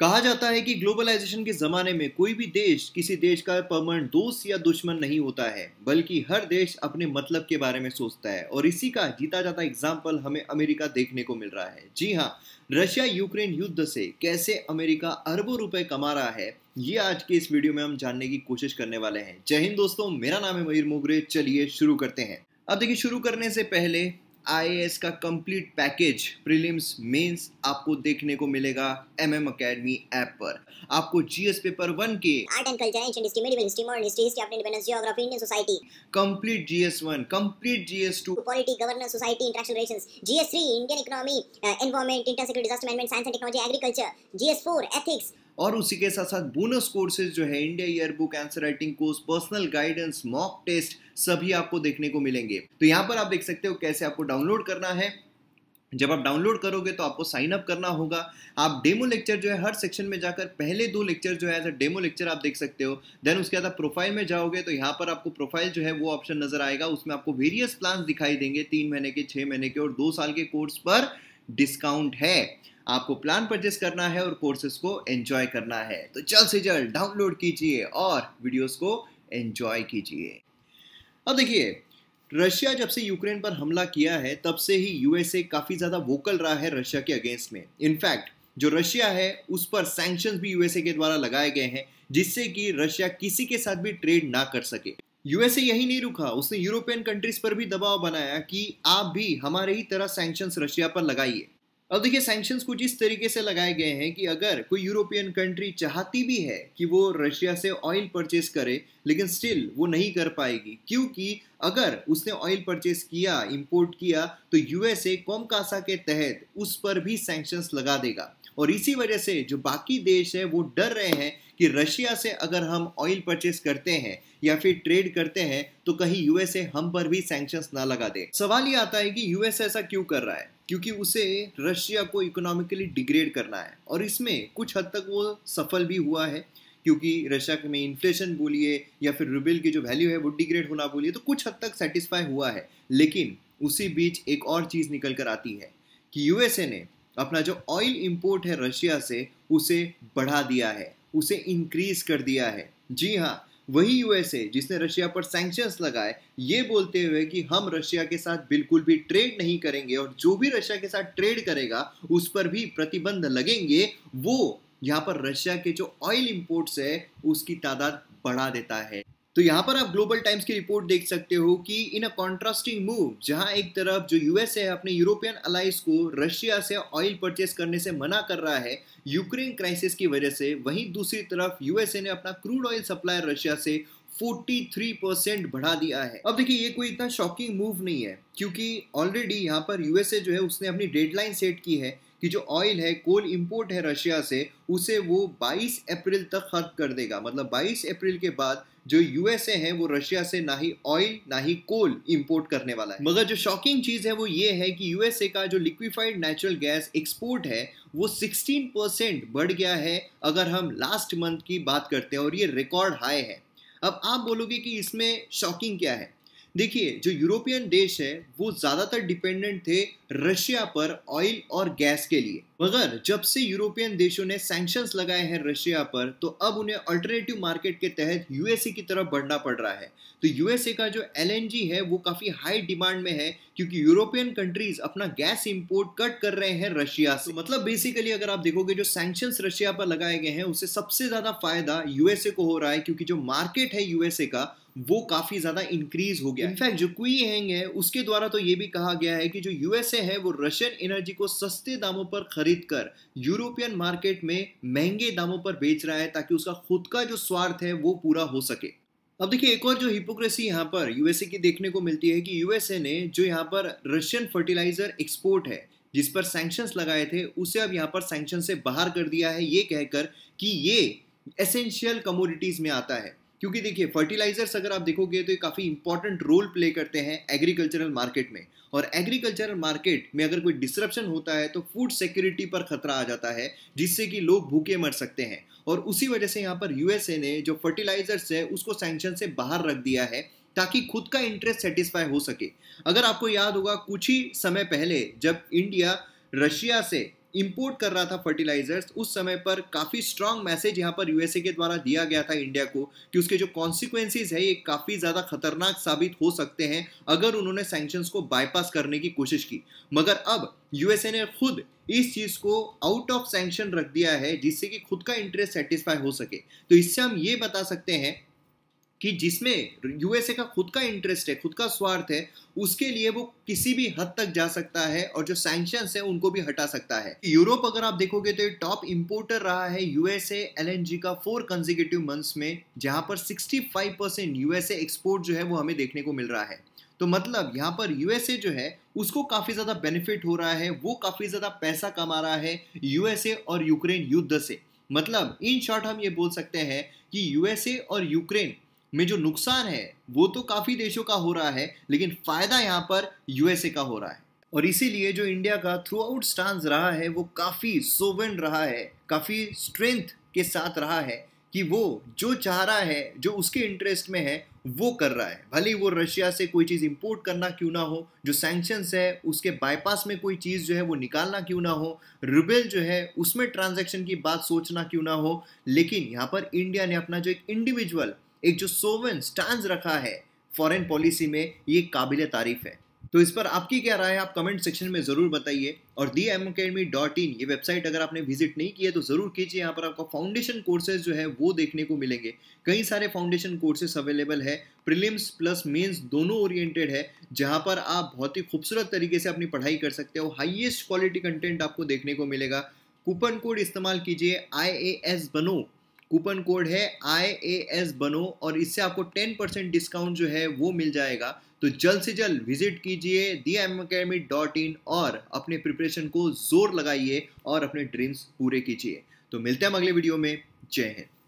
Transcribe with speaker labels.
Speaker 1: कहा जाता है कि ग्लोबलाइजेशन के ज़माने में कोई भी देश किसी देश का परमानेंट दोस्त या दुश्मन नहीं होता है बल्कि हर देश अपने मतलब के बारे में सोचता है और इसी का जीता जाता एग्जाम्पल हमें अमेरिका देखने को मिल रहा है जी हाँ रशिया यूक्रेन युद्ध से कैसे अमेरिका अरबों रुपए कमा रहा है ये आज के इस वीडियो में हम जानने की कोशिश करने वाले हैं जय हिंद दोस्तों मेरा नाम है मयूर मोगरे चलिए शुरू करते हैं अब देखिए शुरू करने से पहले आई का कंप्लीट पैकेज प्रीलिम्स मेंस आपको देखने को मिलेगा एम एम अकेडमी ऐप पर आपको जीएस पेपर वन के art and culture ancient history history modern history history of independence geography Indian society complete GS one complete two polity governance society interaction relations GS three Indian economy environment intersector disaster management science and technology agriculture GS four ethics और उसी के साथ साथ bonus courses जो है India year book answer writing course personal guidance mock test सभी आपको देखने को मिलेंगे तो यहाँ पर आप देख सकते हो कैसे आपको डाउनलोड करना है जब आप डाउनलोड करोगे तो आपको साइन अप करना होगा आप डेमो लेक्चर जो है हर सेक्शन में जाकर पहले दो लेक्चर जो है एज अ डेमो लेक्चर आप देख सकते हो देन उसके बाद आप प्रोफाइल में जाओगे तो यहाँ पर आपको प्रोफाइल जो है वो ऑप्शन नजर आएगा उसमें आपको वेरियस प्लान दिखाई देंगे तीन महीने के छह महीने के और दो साल के कोर्स पर डिस्काउंट है आपको प्लान परचेस करना है और कोर्सेज को एंजॉय करना है तो जल्द से जल्द डाउनलोड कीजिए और वीडियोस को एंजॉय कीजिए अब देखिए रशिया जब से यूक्रेन पर हमला किया है तब से ही यूएसए काफ़ी ज़्यादा वोकल रहा है रशिया के अगेंस्ट में इनफैक्ट जो रशिया है उस पर सैंक्शन भी यूएसए के द्वारा लगाए गए हैं जिससे कि रशिया किसी के साथ भी ट्रेड ना कर सके यूएसए यही नहीं रुका उसने यूरोपियन कंट्रीज पर भी दबाव बनाया कि आप भी हमारे ही तरह सैंक्शंस रशिया पर लगाइए अब देखिए सैंक्शंस कुछ इस तरीके से लगाए गए हैं कि अगर कोई यूरोपियन कंट्री चाहती भी है कि वो रशिया से ऑयल परचेस करे लेकिन स्टिल वो नहीं कर पाएगी क्योंकि अगर उसने ऑयल परचेस किया इंपोर्ट किया तो यूएसए कासा के तहत उस पर भी सैंक्शंस लगा देगा और इसी वजह से जो बाकी देश है वो डर रहे हैं कि रशिया से अगर हम ऑयल परचेस करते हैं या फिर ट्रेड करते हैं तो कहीं यूएसए हम पर भी सैंक्शंस ना लगा दे सवाल ये आता है कि यूएसए ऐसा क्यों कर रहा है क्योंकि उसे रशिया को इकोनॉमिकली डिग्रेड करना है और इसमें कुछ हद तक वो सफल भी हुआ है क्योंकि रशिया में इन्फ्लेशन बोलिए या फिर रुबेल की जो वैल्यू है वो डिग्रेड होना बोलिए तो कुछ हद तक सेटिस्फाई हुआ है लेकिन उसी बीच एक और चीज़ निकल कर आती है कि यूएसए ने अपना जो ऑयल इम्पोर्ट है रशिया से उसे बढ़ा दिया है उसे इंक्रीज कर दिया है जी हाँ वही यूएसए जिसने रशिया पर सैंक्शंस लगाए ये बोलते हुए कि हम रशिया के साथ बिल्कुल भी ट्रेड नहीं करेंगे और जो भी रशिया के साथ ट्रेड करेगा उस पर भी प्रतिबंध लगेंगे वो यहाँ पर रशिया के जो ऑयल इम्पोर्ट्स है उसकी तादाद बढ़ा देता है तो यहाँ पर आप ग्लोबल टाइम्स की रिपोर्ट देख सकते हो कि इन अ कॉन्ट्रास्टिंग मूव जहाँ एक तरफ जो यूएस है अपने यूरोपियन अलाइज को रशिया से ऑयल परचेस करने से मना कर रहा है यूक्रेन क्राइसिस की वजह से वहीं दूसरी तरफ यूएसए ने अपना क्रूड ऑयल सप्लाई रशिया से 43 परसेंट बढ़ा दिया है अब देखिए ये कोई इतना शॉकिंग मूव नहीं है क्योंकि ऑलरेडी यहाँ पर यूएसए जो है उसने अपनी डेडलाइन सेट की है कि जो ऑयल है कोल इंपोर्ट है रशिया से उसे वो 22 अप्रैल तक खत्म कर देगा मतलब 22 अप्रैल के बाद जो यूएसए है वो रशिया से ना ही ऑयल ना ही कोल इंपोर्ट करने वाला है मगर जो शॉकिंग चीज है वो ये है कि यूएसए का जो लिक्विफाइड नेचुरल गैस एक्सपोर्ट है वो 16 परसेंट बढ़ गया है अगर हम लास्ट मंथ की बात करते हैं और ये रिकॉर्ड हाई है अब आप बोलोगे कि इसमें शॉकिंग क्या है देखिए जो यूरोपियन देश है वो ज़्यादातर डिपेंडेंट थे रशिया पर ऑयल और गैस के लिए मगर जब से यूरोपियन देशों ने सैंक्शन लगाए हैं रशिया पर तो अब उन्हें अल्टरनेटिव मार्केट के तहत यूएसए की तरफ बढ़ना पड़ रहा है तो यूएसए का जो एल है वो काफी हाई डिमांड में है क्योंकि यूरोपियन कंट्रीज अपना गैस इंपोर्ट कट कर रहे हैं रशिया से मतलब बेसिकली अगर आप देखोगे जो सैंक्शन रशिया पर लगाए गए हैं उससे सबसे ज्यादा फायदा यूएसए को हो रहा है क्योंकि जो मार्केट है यूएसए का वो काफी ज्यादा इंक्रीज हो गया इनफैक्ट जो क्वी हैंग है उसके द्वारा तो ये भी कहा गया है कि जो यूएसए है वो रशियन एनर्जी को सस्ते दामों पर खरीद कर यूरोपियन मार्केट में महंगे दामों पर बेच रहा है ताकि उसका खुद का जो स्वार्थ है वो पूरा हो सके अब देखिए एक और जो हिपोक्रेसी यहाँ पर यूएसए की देखने को मिलती है कि यूएसए ने जो यहाँ पर रशियन फर्टिलाइजर एक्सपोर्ट है जिस पर सैंक्शन लगाए थे उसे अब यहाँ पर सैंक्शन से बाहर कर दिया है ये कहकर कि ये एसेंशियल कमोडिटीज में आता है क्योंकि देखिए फर्टिलाइजर्स अगर आप देखोगे तो ये काफ़ी इंपॉर्टेंट रोल प्ले करते हैं एग्रीकल्चरल मार्केट में और एग्रीकल्चरल मार्केट में अगर कोई डिसरप्शन होता है तो फूड सिक्योरिटी पर खतरा आ जाता है जिससे कि लोग भूखे मर सकते हैं और उसी वजह से यहाँ पर यूएसए ने जो फर्टिलाइजर्स है उसको सैंक्शन से बाहर रख दिया है ताकि खुद का इंटरेस्ट सेटिस्फाई हो सके अगर आपको याद होगा कुछ ही समय पहले जब इंडिया रशिया से इंपोर्ट कर रहा था फर्टिलाइजर्स उस समय पर काफ़ी स्ट्रांग मैसेज यहाँ पर यूएसए के द्वारा दिया गया था इंडिया को कि उसके जो कॉन्सिक्वेंसेज है ये काफ़ी ज़्यादा खतरनाक साबित हो सकते हैं अगर उन्होंने सैंक्शंस को बाईपास करने की कोशिश की मगर अब यूएसए ने खुद इस चीज को आउट ऑफ सैंक्शन रख दिया है जिससे कि खुद का इंटरेस्ट सेटिस्फाई हो सके तो इससे हम ये बता सकते हैं कि जिसमें यूएसए का खुद का इंटरेस्ट है खुद का स्वार्थ है उसके लिए वो किसी भी हद तक जा सकता है और जो सैंक्शन है उनको भी हटा सकता है यूरोप अगर आप देखोगे तो टॉप इंपोर्टर रहा है यूएसए एल का फोर कंजिकेटिव मंथ्स में जहां पर फाइव परसेंट यूएसए एक्सपोर्ट जो है वो हमें देखने को मिल रहा है तो मतलब यहाँ पर यूएसए जो है उसको काफ़ी ज़्यादा बेनिफिट हो रहा है वो काफ़ी ज़्यादा पैसा कमा रहा है यूएसए और यूक्रेन युद्ध से मतलब इन शॉर्ट हम ये बोल सकते हैं कि यूएसए और यूक्रेन में जो नुकसान है वो तो काफ़ी देशों का हो रहा है लेकिन फ़ायदा यहाँ पर यूएसए का हो रहा है और इसीलिए जो इंडिया का थ्रू आउट स्टांस रहा है वो काफ़ी सोवन रहा है काफ़ी स्ट्रेंथ के साथ रहा है कि वो जो चाह रहा है जो उसके इंटरेस्ट में है वो कर रहा है भले वो रशिया से कोई चीज़ इंपोर्ट करना क्यों ना हो जो सैंक्शंस है उसके बाईपास में कोई चीज़ जो है वो निकालना क्यों ना हो रुबेल जो है उसमें ट्रांजैक्शन की बात सोचना क्यों ना हो लेकिन यहाँ पर इंडिया ने अपना जो एक इंडिविजुअल एक जो सोवन स्टांस रखा है फॉरेन पॉलिसी में ये काबिल तारीफ है तो इस पर आपकी क्या राय है आप कमेंट सेक्शन में ज़रूर बताइए और the M academy dot in ये वेबसाइट अगर आपने विजिट नहीं किया तो ज़रूर कीजिए यहाँ पर आपको फाउंडेशन कोर्सेज जो है वो देखने को मिलेंगे कई सारे फाउंडेशन कोर्सेज अवेलेबल है प्रीलिम्स प्लस मेंस दोनों ओरिएंटेड है जहाँ पर आप बहुत ही खूबसूरत तरीके से अपनी पढ़ाई कर सकते हो हाइएस्ट क्वालिटी कंटेंट आपको देखने को मिलेगा कूपन कोड इस्तेमाल कीजिए आई बनो कूपन कोड है आई ए एस बनो और इससे आपको टेन परसेंट डिस्काउंट जो है वो मिल जाएगा तो जल्द से जल्द विजिट कीजिए the M academy dot in और अपने प्रिपरेशन को जोर लगाइए और अपने ड्रीम्स पूरे कीजिए तो मिलते हैं अगले वीडियो में जय हिंद